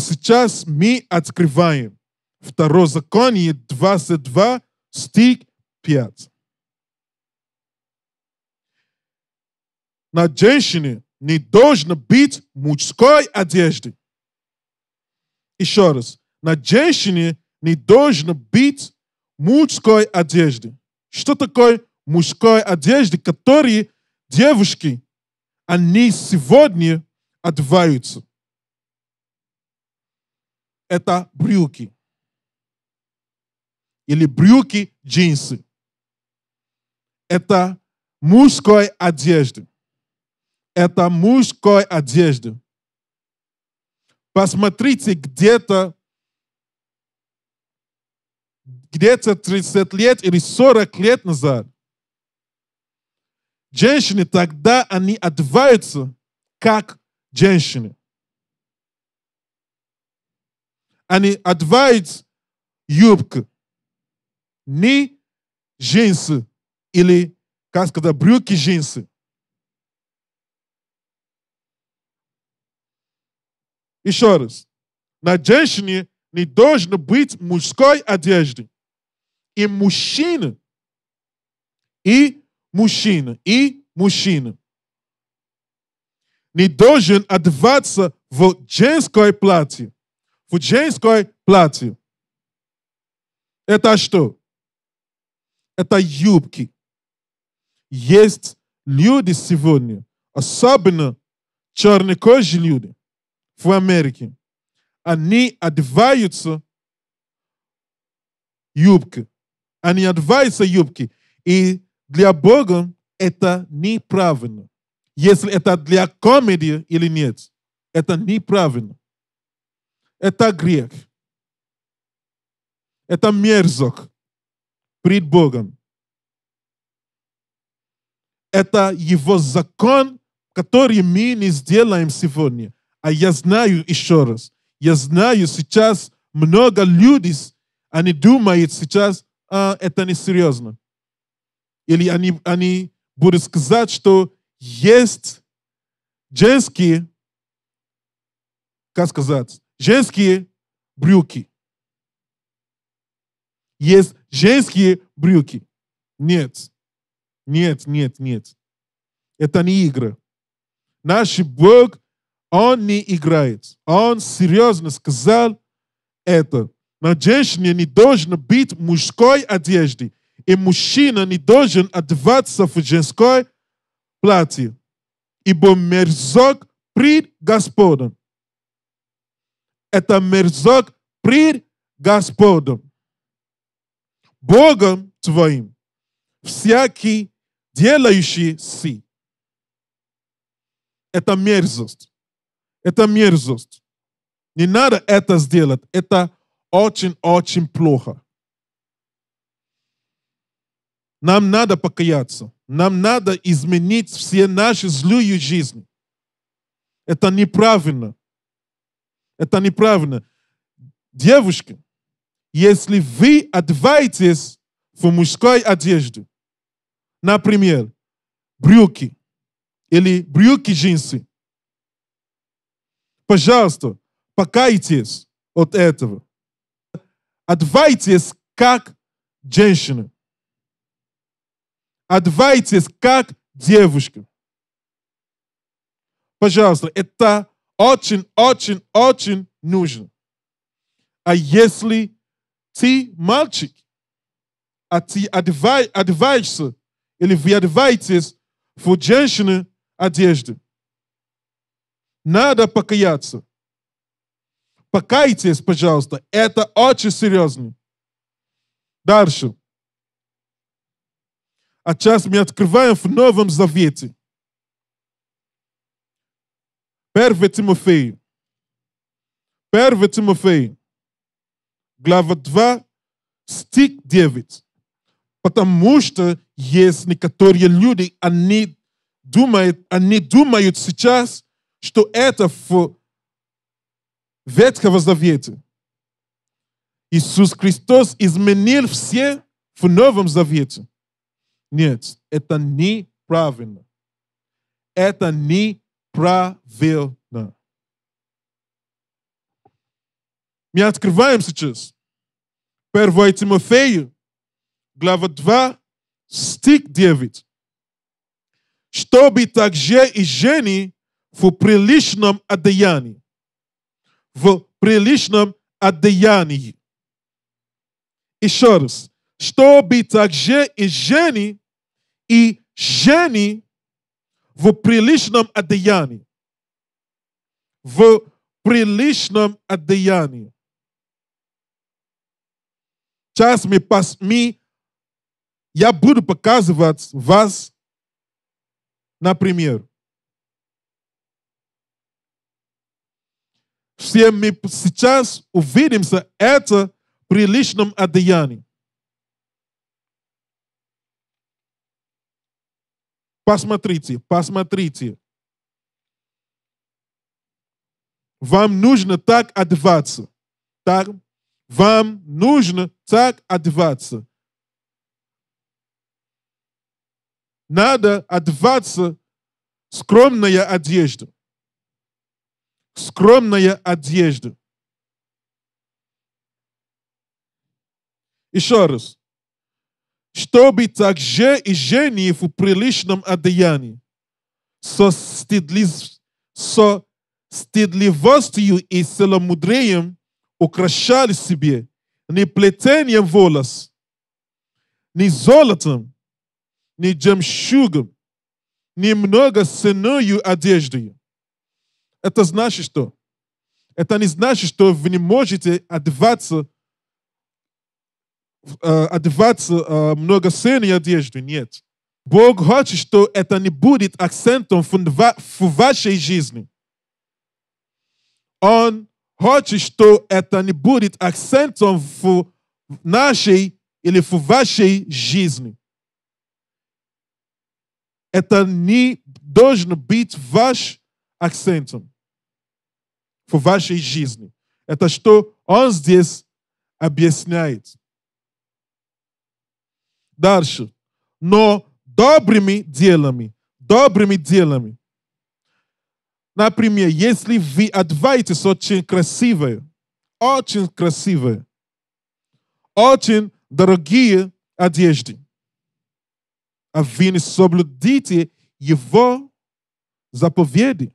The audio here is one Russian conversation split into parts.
сейчас мы открываем Второзаконие 22, стих 5. На женщине не должно быть мужской одежды. Еще раз. На женщине не должно быть мужской одежды. Что такое мужской одежды, которые девушки, они сегодня одеваются? это брюки. Или брюки, джинсы. Это мужской одежды. Это мужской одежды. Посмотрите, где-то где-то 30 лет или 40 лет назад женщины тогда, они одеваются как женщины. and he advised юбка, не джинсы или, как сказать, брюки джинсы. Еще раз. На женщине не должно быть мужской одежды. И мужчина, и мужчина, и мужчина не должен одеваться в женское платье в женское платье. Это что? Это юбки. Есть люди сегодня, особенно чернокожие люди в Америке, они одеваются юбки. Они одеваются юбки. И для Бога это неправильно. Если это для комедии или нет, это неправильно. Это грех. Это мерзок пред Богом. Это его закон, который мы не сделаем сегодня. А я знаю еще раз, я знаю сейчас много людей, они думают сейчас, а, это не серьезно, Или они, они будут сказать, что есть женские, как сказать, женские брюки. Есть женские брюки. Нет. Нет, нет, нет. Это не игра. Наш Бог, Он не играет. Он серьезно сказал это. На женщине не должно быть мужской одежды. И мужчина не должен одеваться в женской платье. Ибо мерзок пред Господом это мерзок пред Господом, Богом твоим, всякий делающий си. Это мерзость. Это мерзость. Не надо это сделать. Это очень-очень плохо. Нам надо покаяться. Нам надо изменить все наши злые жизни. Это неправильно. Это неправильно. Девушки, если вы одеваетесь в мужской одежде, например, брюки или брюки-джинсы, пожалуйста, покайтесь от этого. Одевайтесь как женщина. Одевайтесь как девушка. Пожалуйста, это очень, очень, очень нужно. А если ты мальчик, а ты одеваешься или вы одеваетесь в женщины одежды, надо покаяться. Покайтесь, пожалуйста. Это очень серьезно. Дальше. А сейчас мы открываем в Новом Завете. Первый Тимофей. первый Тимофей. Глава 2, стих 9. Потому что есть некоторые люди, они думают, они думают сейчас, что это в Ветхого Завете. Иисус Христос изменил все в Новом Завете. Нет, это неправильно. Это не правильно. Мы открываем сейчас 1 Тимофею, глава 2, стих 9. Чтобы также и жени в приличном одеянии. В приличном одеянии. Еще раз. Чтобы также и жени, и жени в приличном одеянии. В приличном одеянии. Сейчас мы, пос, мы, я буду показывать вас, например, все мы сейчас увидимся это в приличном одеянии. Посмотрите, посмотрите. Вам нужно так одеваться. Так? Вам нужно так одеваться. Надо одеваться скромная одежда. Скромная одежда. Еще раз чтобы также и женив в приличном одеянии, со, стыдлив... со стыдливостью и целомудрием украшали себе не плетением волос, не золотом, не джемшугом, не много ценою одежды. Это значит что? Это не значит, что вы не можете одеваться э, одеваться э, многослойной одеждой. Нет. Бог хочет, что это не будет акцентом в вашей жизни. Он хочет, что это не будет акцентом в нашей или в вашей жизни. Это не должно быть ваш акцентом в вашей жизни. Это что он здесь объясняет. dasz. No dobrymi dzielami. Dobrymi dzielami. Na premie, jeśli vi, adwajcie są czyn krasywe, oczyn krasywe, oczyn drogie adjeżdy, a wy nie sobludzicie jego zapowiedzi.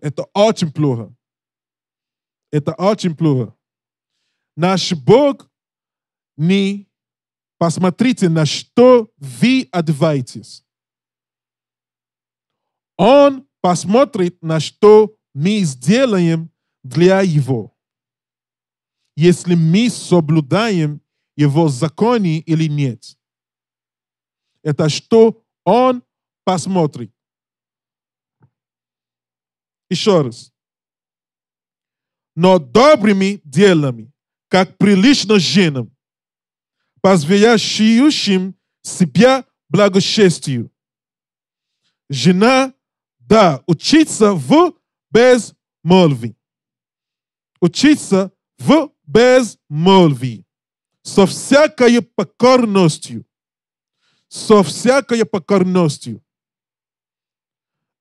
Это очень плохо. Это очень плохо. Наш Бог не... Посмотрите, на что вы одеваетесь. Он посмотрит, на что мы сделаем для Его. Если мы соблюдаем Его законы или нет. Это что Он посмотрит. Еще раз. Но добрыми делами как прилично женам, позволяющим себя благочестию. Жена, да, учиться в безмолвии. Учиться в безмолвии. Со всякой покорностью. Со всякой покорностью.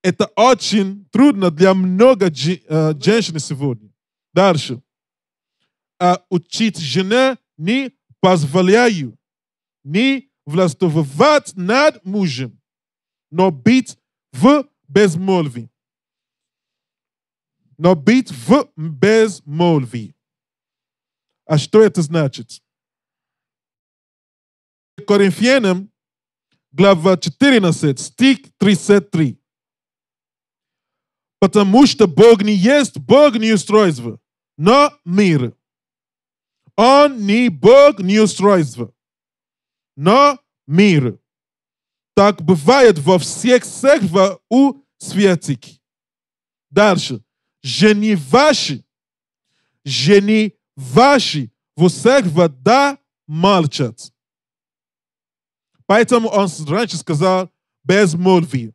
Это очень трудно для многих э, женщин сегодня. Дальше а учить жена не позволяю, не властвовать над мужем, но быть в безмолвии. Но быть в безмолвии. А что это значит? Коринфянам, глава 14, стих 33. Потому что Бог не есть Бог не устройство, но мир. Он не Бог, не устройство, но мир. Так бывает во всех церквах у святых. Дальше. Жени ваши, жени ваши в церкви да молчат. Поэтому он раньше сказал безмолвие.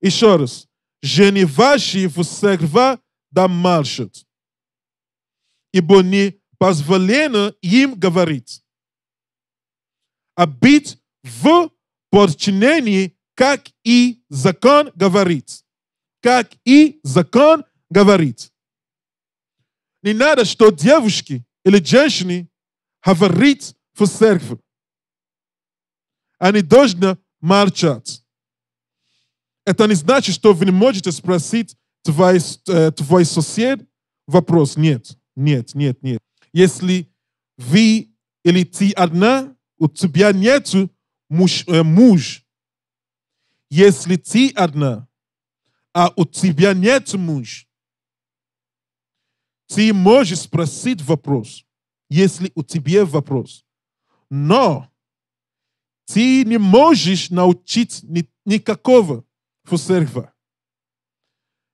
Еще раз. Жени ваши в церкви да молчат. Ибо не позволено им говорить, а быть в подчинении, как и закон говорит. Как и закон говорит. Не надо, что девушки или женщины говорит в церкви. Они должны молчать. Это не значит, что вы не можете спросить твой, э, твой сосед вопрос. Нет, нет, нет, нет. Если вы или ты одна, у тебя нет муж, э, муж. Если ты одна, а у тебя нет муж, ты можешь спросить вопрос, если у тебя вопрос. Но ты не можешь научить никакого фусерва.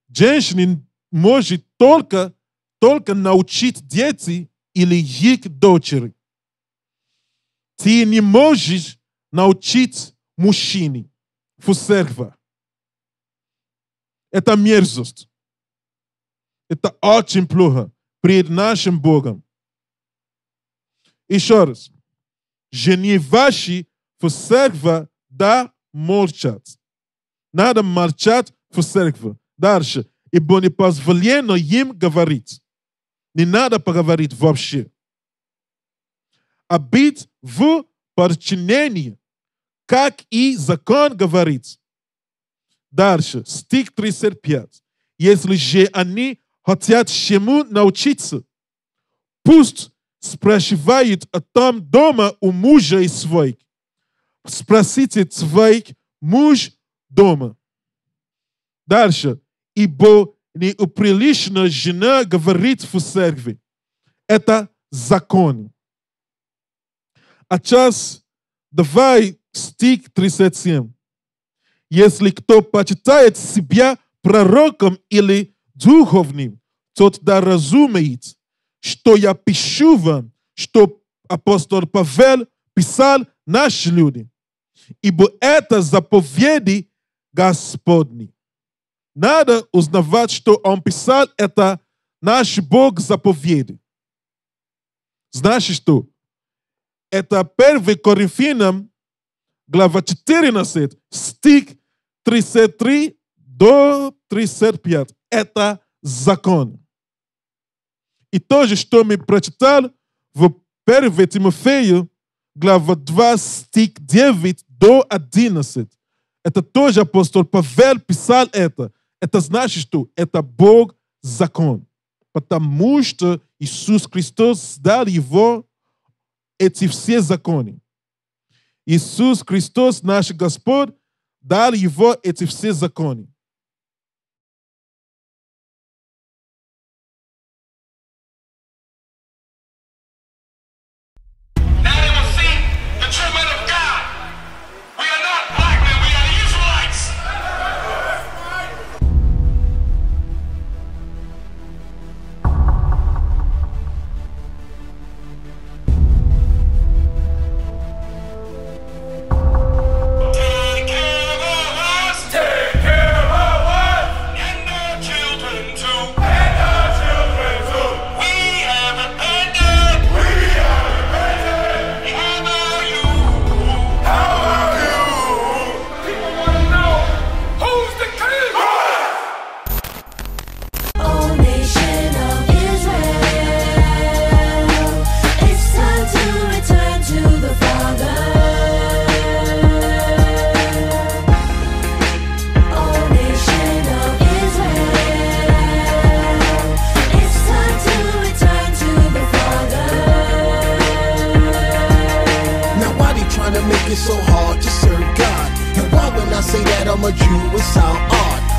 Женщина может только, только научить детей или їх дочери. Ты не можешь научить мужчины фусерва. Это мерзость. Это очень плохо перед нашим Богом. Еще раз. Жени ваши фусерва да молчат. Надо молчать фусерва. Дальше. Ибо не позволено им говорить. Не надо поговорить вообще. А быть в подчинении, как и закон говорит. Дальше, стих 35. Если же они хотят чему научиться, пусть спрашивают о том дома у мужа и своих. Спросите своих муж дома. Дальше. Ибо неуприлично жена говорит в церкви. Это закон. А сейчас давай стих 37. Если кто почитает себя пророком или духовным, тот да разумеет, что я пишу вам, что апостол Павел писал наши люди. Ибо это заповеди Господни. Надо узнавать, что он писал, это наш Бог заповеди. Значит, что? Это 1 Коринфянам, глава 14, стих 33 до 35. Это закон. И то же, что мы прочитали в 1 Тимофею, глава 2, стих 9 до 11. Это тоже апостол Павел писал это. Это значит, что это Бог закон. Потому что Иисус Христос дал его эти все законы. Иисус Христос, наш Господь, дал его эти все законы. working so hard to serve God. And why I say that I'm a Jew,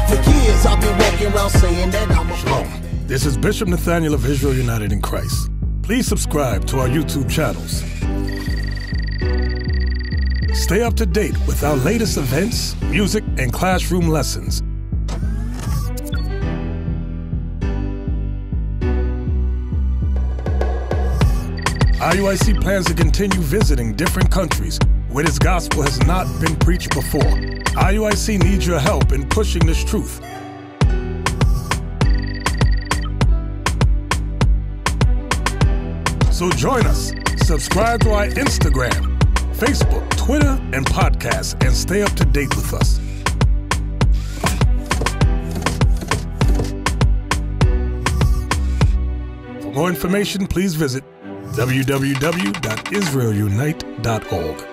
For years I've been walking around saying that I'm a Shalom. This is Bishop Nathaniel of Israel United in Christ. Please subscribe to our YouTube channels. Stay up to date with our latest events, music, and classroom lessons. IUIC plans to continue visiting different countries where this gospel has not been preached before. IUIC needs your help in pushing this truth. So join us, subscribe to our Instagram, Facebook, Twitter, and podcast, and stay up to date with us. For more information, please visit www.israelunite.org.